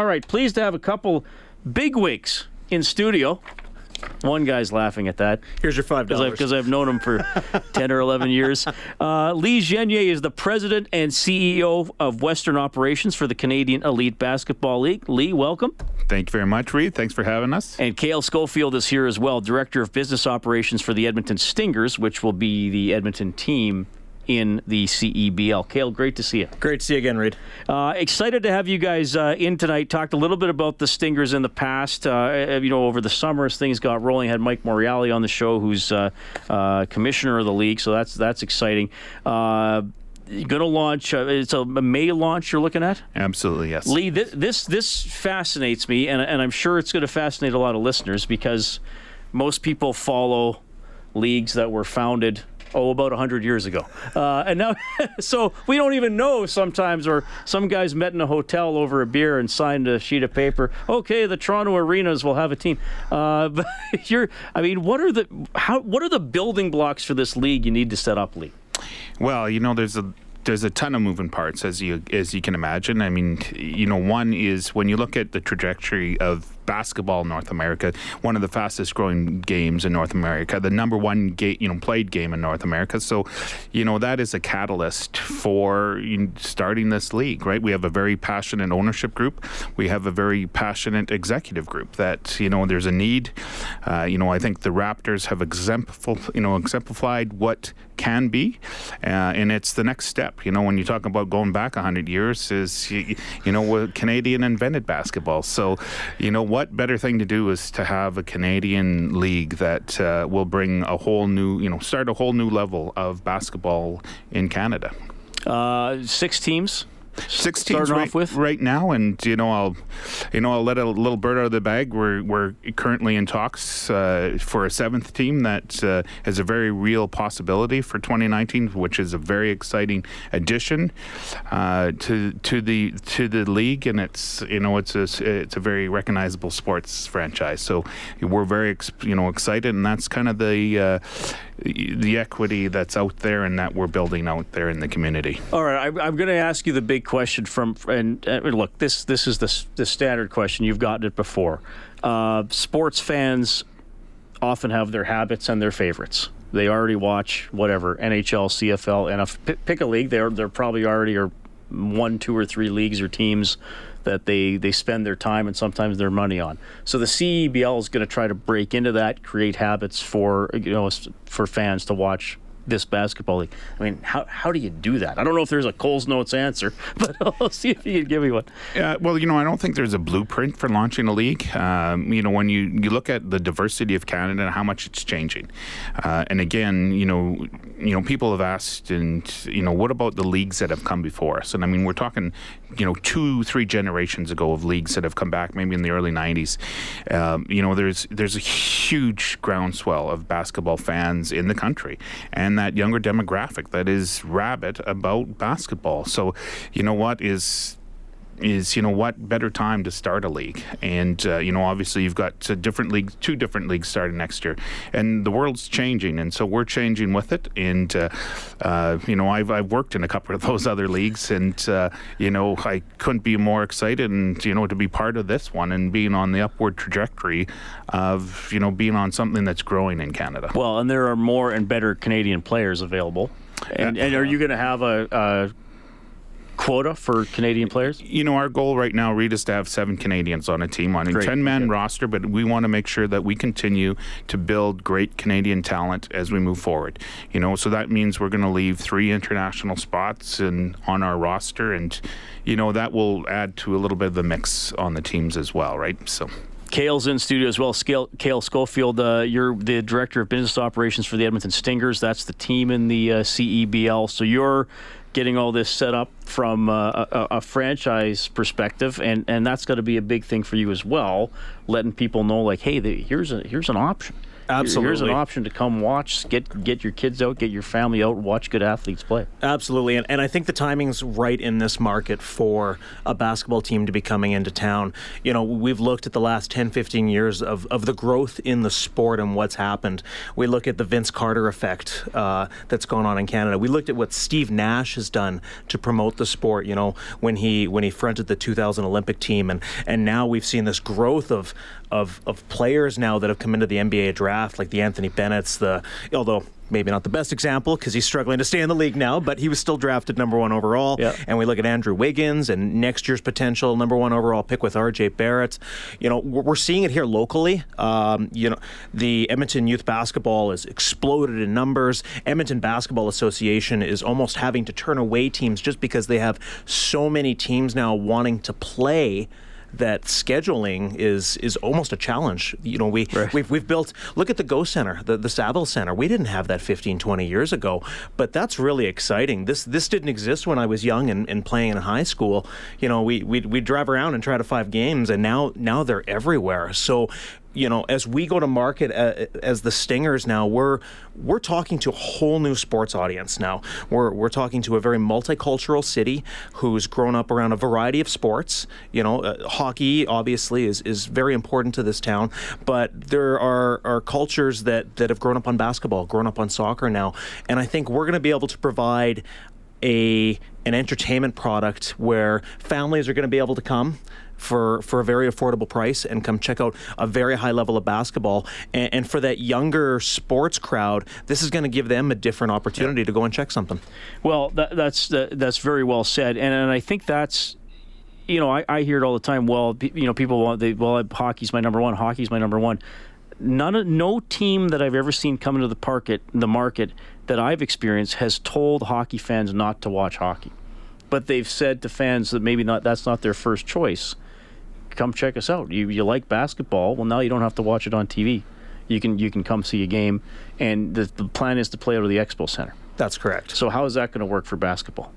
All right, pleased to have a couple big wigs in studio. One guy's laughing at that. Here's your five dollars because I've, known him for ten or eleven years. Uh, Lee Genier is the president and CEO of Western Operations for the Canadian Elite Basketball League. Lee, welcome. Thank you very much, Reed. Thanks for having us. And Kale Schofield is here as well, director of business operations for the Edmonton Stingers, which will be the Edmonton team in the CEBL. Cale, great to see you. Great to see you again, Reid. Uh, excited to have you guys uh, in tonight. Talked a little bit about the Stingers in the past. Uh, uh you know, over the summer as things got rolling, had Mike Morreale on the show, who's uh, uh, commissioner of the league, so that's that's exciting going to launch. Uh, it's a May launch you're looking at. Absolutely, yes. Lee, this this, this fascinates me, and, and I'm sure it's going to fascinate a lot of listeners because most people follow leagues that were founded oh, about 100 years ago. Uh, and now, so we don't even know sometimes, or some guys met in a hotel over a beer and signed a sheet of paper. Okay, the Toronto Arenas will have a team. Uh, but you're, I mean, what are the how? What are the building blocks for this league you need to set up, Lee? Well, you know, there's a there's a ton of moving parts as you as you can imagine. I mean, you know, one is when you look at the trajectory of basketball North America, one of the fastest growing games in North America, the number one ga- you know played game in North America. So, you know that is a catalyst for starting this league, right? We have a very passionate ownership group. We have a very passionate executive group. That you know there's a need. Uh, you know I think the Raptors have exemplified you know exemplified what can be, uh, and it's the next step. You know when you talk about going back 100 years, is you, you know Canadian invented basketball. So you know what better thing to do is to have a Canadian league that uh, will bring a whole new, you know, start a whole new level of basketball in Canada? Uh, six teams. Six teams right, right, now, and you know I'll you know, I'll let a little bird out of the bag. We're, we're currently in talks uh, for a seventh team that uh, is a very real possibility for 2019, which is a very exciting addition uh, to to the to the league, and it's you know it's a it's a very recognizable sports franchise. So we're very you know excited, and that's kind of the uh, the equity that's out there and that we're building out there in the community. All right, I'm, I'm going to ask you the big question from and uh, look, this this is the the standard question. You've gotten it before. Uh, sports fans often have their habits and their favorites. They already watch whatever NHL, CFL, NFL. Pick a league. They're they're probably already are one, two, or three leagues or teams that they, they spend their time and sometimes their money on. So the CEBL is going to try to break into that, create habits for you know for fans to watch this basketball league. I mean, how, how do you do that? I don't know if there's a Cole's Notes answer, but I'll see if you can give me one. Yeah, well, you know, I don't think there's a blueprint for launching a league. Um, you know, when you, you look at the diversity of Canada and how much it's changing, uh, and again, you know, you know, people have asked, and you know, what about the leagues that have come before us? And I mean, we're talking you know two three generations ago of leagues that have come back maybe in the early 90s um, you know there's there's a huge groundswell of basketball fans in the country and that younger demographic that is rabid about basketball so you know what is is you know what better time to start a league and uh, you know obviously you've got different leagues two different leagues starting next year and the world's changing and so we're changing with it and uh, uh, you know I've, I've worked in a couple of those other leagues and uh, you know I couldn't be more excited and you know to be part of this one and being on the upward trajectory of you know being on something that's growing in Canada well and there are more and better Canadian players available and, and are you going to have a, a quota for Canadian players? You know, our goal right now, Reed, is to have seven Canadians on a team on a 10 man roster, but we want to make sure that we continue to build great Canadian talent as we move forward. You know, so that means we're going to leave three international spots and on our roster, and, you know, that will add to a little bit of the mix on the teams as well, right? So. Kale's in studio as well. Scale, Kale Schofield, uh, you're the director of business operations for the Edmonton Stingers. That's the team in the uh, CEBL. So you're getting all this set up from a, uh, a, a franchise perspective, and and that's going to be a big thing for you as well, letting people know like, hey, the, here's a here's an option. Absolutely. Here's an option to come watch, get get your kids out, get your family out, watch good athletes play. Absolutely. And, and I think the timing's right in this market for a basketball team to be coming into town. You know, we've looked at the last 10, 15 years of, of the growth in the sport and what's happened. We look at the Vince Carter effect uh, going on in Canada. We looked at what Steve Nash has done to promote the sport, you know, when he when he fronted the 2000 Olympic team. And, and now we've seen this growth of, of, of players now that have come into the NBA draft draft, like the Anthony Bennett's, the although maybe not the best example because he's struggling to stay in the league now, but he was still drafted number one overall. And we look at Andrew Wiggins and next year's potential number one overall pick with R.J. Barrett. You know, we're seeing it here locally. Um, you know, the Edmonton youth basketball has exploded in numbers. Edmonton Basketball Association is almost having to turn away teams just because they have so many teams now wanting to play that scheduling is is almost a challenge. You know, we right. we've, we've built. Look at the Go Center, the the Saville Center. We didn't have that 15, 20 years ago, but that's really exciting. This this didn't exist when I was young and, and playing in high school. You know, we we we drive around and try to five games, and now now they're everywhere. So you know, as we go to market uh, as the Stingers now, we're we're talking to a whole new sports audience now. We're we're talking to a very multicultural city who's grown up around a variety of sports. You know, uh, hockey obviously is is very important to this town, but there are are cultures that that have grown up on basketball, grown up on soccer now, and I think we're going to be able to provide a an entertainment product where families are going to be able to come for, for a very affordable price and come check out a very high level of basketball. And, and for that younger sports crowd, this is going to give them a different opportunity yeah. to go and check something. Well, that, that's that, that's very well said, and and I think that's. You know, I, I hear it all the time. Well, you know, people want they well, hockey's my number one. Hockey's my number one none no team that I've ever seen come into the market the market that I've experienced has told hockey fans not to watch hockey. But they've said to fans that maybe not that's not their first choice come check us out. You you like basketball? Well, now you don't have to watch it on TV. You can you can come see a game, and the, the plan is to play out of the Expo Center. That's correct. So how is that going to work for basketball?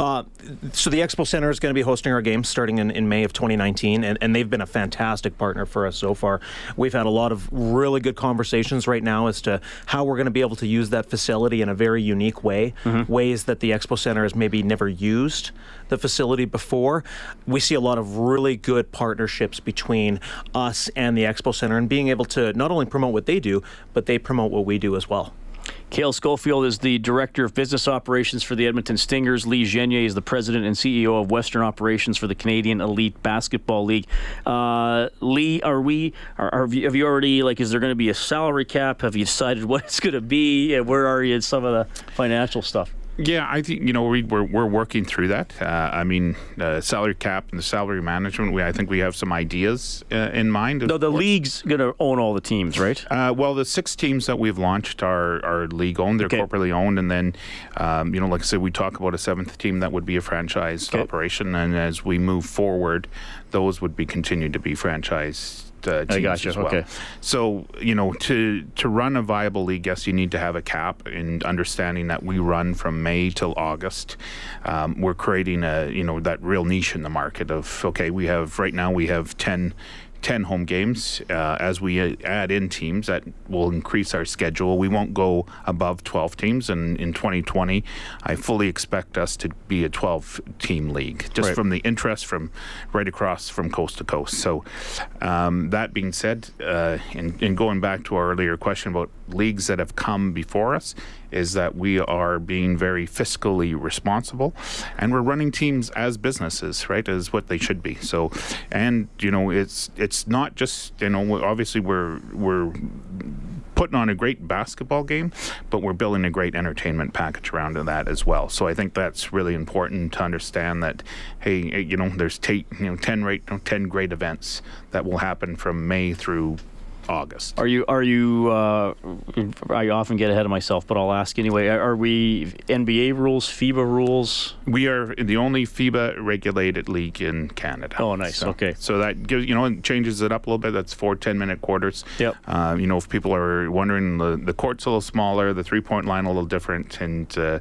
Uh, so the Expo Center is going to be hosting our games starting in, in May of 2019, and, and they've been a fantastic partner for us so far. We've had a lot of really good conversations right now as to how we're going to be able to use that facility in a very unique way, mm-hmm. ways that the Expo Center has maybe never used the facility before. We see a lot of really good partnerships between us and the Expo Center, and being able to not only promote what they do, but they promote what we do as well. Cale Schofield is the Director of Business Operations for the Edmonton Stingers. Lee Genier is the President and CEO of Western Operations for the Canadian Elite Basketball League. Uh, Lee, are we, are, are have you already, like, is there going to be a salary cap? Have you decided what it's going to be? Where are you in some of the financial stuff? Yeah, I think you know we, we're we're working through that. Uh, I mean, uh, salary cap and the salary management. We I think we have some ideas uh, in mind. No, the course. league's going to own all the teams, right? Uh, well, the six teams that we've launched are are league owned. They're okay. corporately owned, and then um, you know, like I said, we talk about a seventh team that would be a franchise okay. operation, and as we move forward, those would be continued to be franchise uh, teams you. as well. Okay. So you know, to to run a viable league, yes, you need to have a cap. And understanding that we run from May till August, um, we're creating a you know that real niche in the market of okay, we have right now we have ten 10 home games. Uh, as we add in teams, that will increase our schedule. We won't go above 12 teams. And in 2020, I fully expect us to be a 12 team league, just right. from the interest from right across from coast to coast. So, um, that being said, uh, and, and going back to our earlier question about leagues that have come before us is that we are being very fiscally responsible and we're running teams as businesses right as what they should be so and you know it's it's not just you know obviously we're we're putting on a great basketball game but we're building a great entertainment package around that as well so i think that's really important to understand that hey you know there's t- you know 10 right 10 great events that will happen from may through August. Are you are you uh, I often get ahead of myself, but I'll ask anyway. Are we NBA rules, FIBA rules? We are the only FIBA regulated league in Canada. Oh, nice. So, okay. So that gives you know it changes it up a little bit. That's four 10 minute quarters. Yep. Uh, you know if people are wondering, the, the court's a little smaller, the three point line a little different, and uh,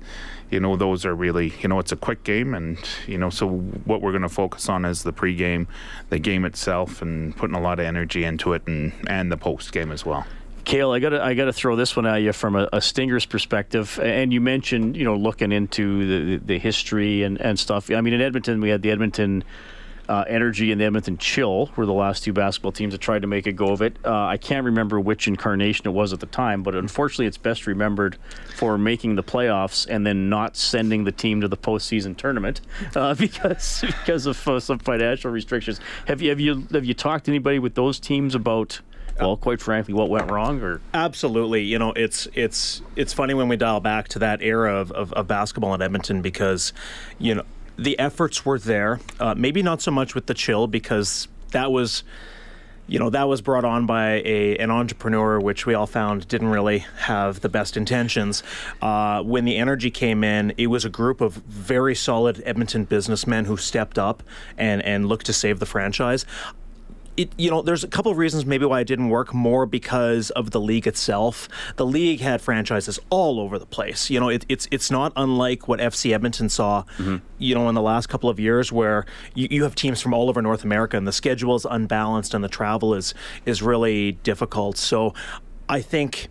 you know, those are really, you know, it's a quick game. And, you know, so what we're going to focus on is the pregame, the game itself, and putting a lot of energy into it and, and the post game as well. Kale, I gotta I gotta throw this one at you from a, a, Stingers perspective, and you mentioned you know looking into the the history and, and stuff. I mean, in Edmonton, we had the Edmonton uh, Energy and the Edmonton Chill were the last two basketball teams that tried to make a go of it. Uh, I can't remember which incarnation it was at the time, but unfortunately, it's best remembered for making the playoffs and then not sending the team to the postseason tournament uh, because because of uh, some financial restrictions. Have you have you have you talked to anybody with those teams about? well quite frankly what went wrong or absolutely you know it's it's it's funny when we dial back to that era of, of, of, basketball in edmonton because you know the efforts were there. Uh, maybe not so much with the chill because that was, you know, that was brought on by a an entrepreneur, which we all found didn't really have the best intentions. Uh, when the energy came in, it was a group of very solid Edmonton businessmen who stepped up and and looked to save the franchise it, you know, there's a couple of reasons maybe why it didn't work more because of the league itself. The league had franchises all over the place. You know, it, it's it's not unlike what FC Edmonton saw, mm-hmm. you know, in the last couple of years where you, you have teams from all over North America and the schedule is unbalanced and the travel is is really difficult. So, I think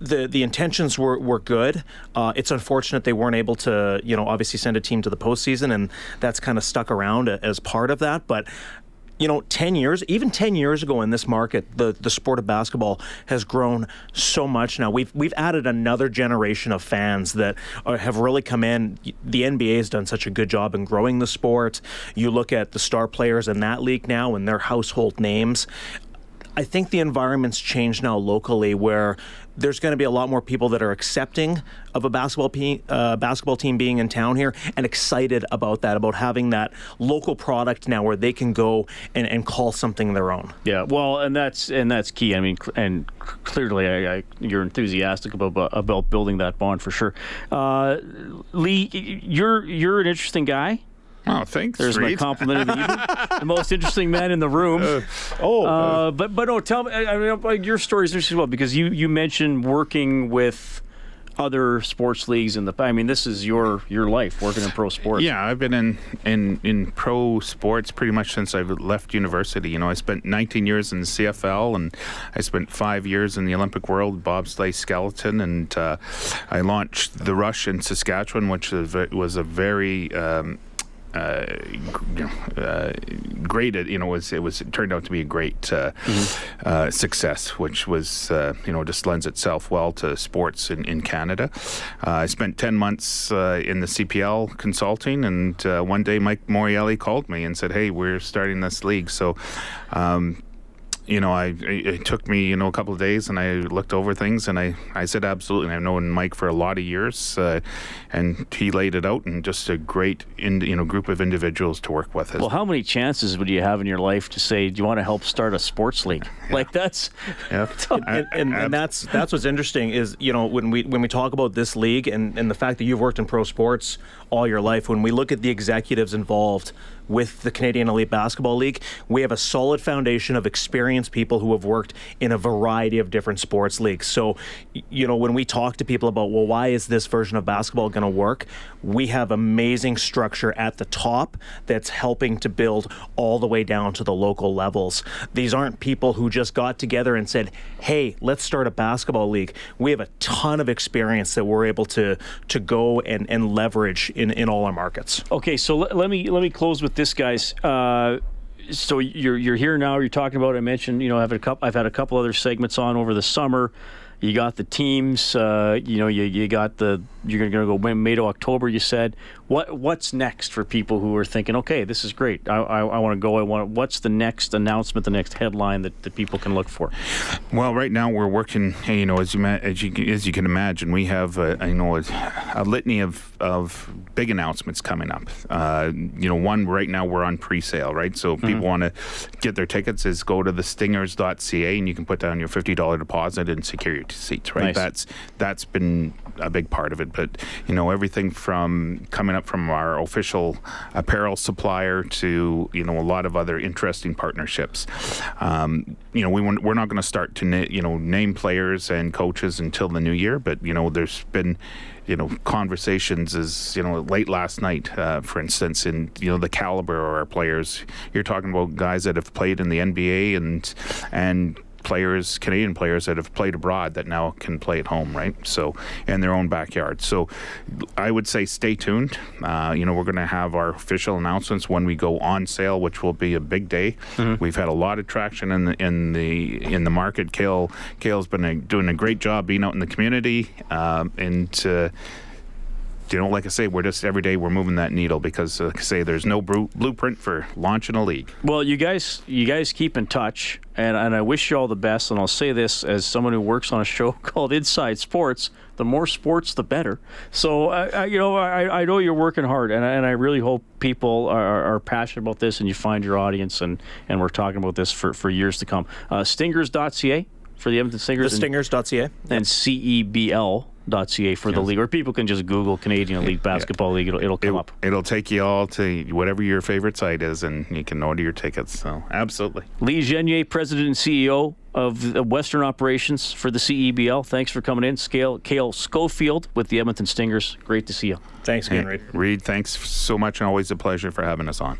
the the intentions were were good. Uh, it's unfortunate they weren't able to, you know, obviously send a team to the postseason, and that's kind of stuck around as part of that. But you know, 10 years, even 10 years ago in this market, the, the sport of basketball has grown so much now. We've, we've added another generation of fans that are, have really come in. The NBA has done such a good job in growing the sport. You look at the star players in that league now and their household names. I think the environment's changed now locally where there's going to be a lot more people that are accepting of a basketball pe- uh, basketball team being in town here and excited about that, about having that local product now where they can go and, and call something their own. Yeah, well, and that's and that's key. I mean, and clearly, I, I, you're enthusiastic about about building that bond for sure. Uh, Lee, you're you're an interesting guy. Oh, thanks. There's Reed. my compliment of the evening. the most interesting man in the room. Uh, oh, uh, uh but but no, oh, tell me. I mean, uh, uh, your story is interesting as well because you you mentioned working with other sports leagues in the I mean this is your your life working in pro sports. Yeah, I've been in in in pro sports pretty much since I've left university. You know, I spent 19 years in CFL and I spent 5 years in the Olympic world bobsleigh skeleton and uh, I launched the Rush in Saskatchewan which was a very um, uh, uh great. You know, it was it was it turned out to be a great uh, mm-hmm. Uh, success, which was uh, you know just lends itself well to sports in, in Canada. I spent ten months in the CPL consulting, and one day Mike Morielli called me and said, "Hey, we're starting this league." So. Um, you know, I it took me you know a couple of days, and I looked over things, and I I said absolutely. And I've known Mike for a lot of years, uh, and he laid it out, and just a great in, you know group of individuals to work with. Well, how many chances would you have in your life to say, "Do you want to help start a sports league?" Yeah. Like that's yeah, and, and, and, that's that's what's interesting is you know when we when we talk about this league and and the fact that you've worked in pro sports all your life, when we look at the executives involved with the Canadian Elite Basketball League. We have a solid foundation of experienced people who have worked in a variety of different sports leagues. So, you know, when we talk to people about, well, why is this version of basketball going to work? We have amazing structure at the top that's helping to build all the way down to the local levels. These aren't people who just got together and said, hey, let's start a basketball league. We have a ton of experience that we're able to to go and, and leverage in, in all our markets. Okay, so let, let me let me close with this, guys. Uh, so you're you're here now. You're talking about. I mentioned you know I've had a couple. I've had a couple other segments on over the summer. You got the teams. Uh, you know you you got the you're going to go May to October. You said what what's next for people who are thinking, okay, this is great. I, I, I want to go. I want. What's the next announcement? The next headline that, that people can look for? Well, right now we're working. You know, as you as you, as you can imagine, we have a, you know a, a litany of of big announcements coming up. Uh, you know, one right now we're on pre-sale, right? So if mm-hmm. people want to get their tickets, is go to the stingers.ca and you can put down your fifty dollar deposit and secure your seats, right? Nice. That's that's been a big part of it but you know everything from coming up from our official apparel supplier to you know a lot of other interesting partnerships. Um, you know we we're not going to start to na- you know name players and coaches until the new year, but you know there's been you know conversations as you know late last night uh, for instance in you know the caliber of our players you're talking about guys that have played in the NBA and and players, Canadian players that have played abroad that now can play at home, right? So, in their own backyard. So, I would say stay tuned. Uh, you know, we're going to have our official announcements when we go on sale, which will be a big day. Mm-hmm. We've had a lot of traction in the in the in the market. Kale Kale's been a, doing a great job being out in the community, um, and. Uh, you know, like I say, we're just every day we're moving that needle because, uh, like I say, there's no blueprint for launching a league. Well, you guys, you guys keep in touch, and, and I wish you all the best. And I'll say this as someone who works on a show called Inside Sports: the more sports, the better. So, I, I, you know, I, I know you're working hard, and I, and I really hope people are, are passionate about this, and you find your audience, and and we're talking about this for for years to come. Uh, stingers.ca for the Edmonton Stingers. The Stingers.ca and, and CEBL Ca for yes. the league, or people can just Google Canadian Elite Basketball yeah. League. It'll, it'll come it up. It'll take you all to whatever your favorite site is, and you can order your tickets. So, absolutely. Lee Genier, President and CEO of the Western Operations for the CEBL. Thanks for coming in. Scale, Cale Schofield with the Edmonton Stingers. Great to see you. Thanks again, hey, Reed. Reed, thanks so much, and always a pleasure for having us on.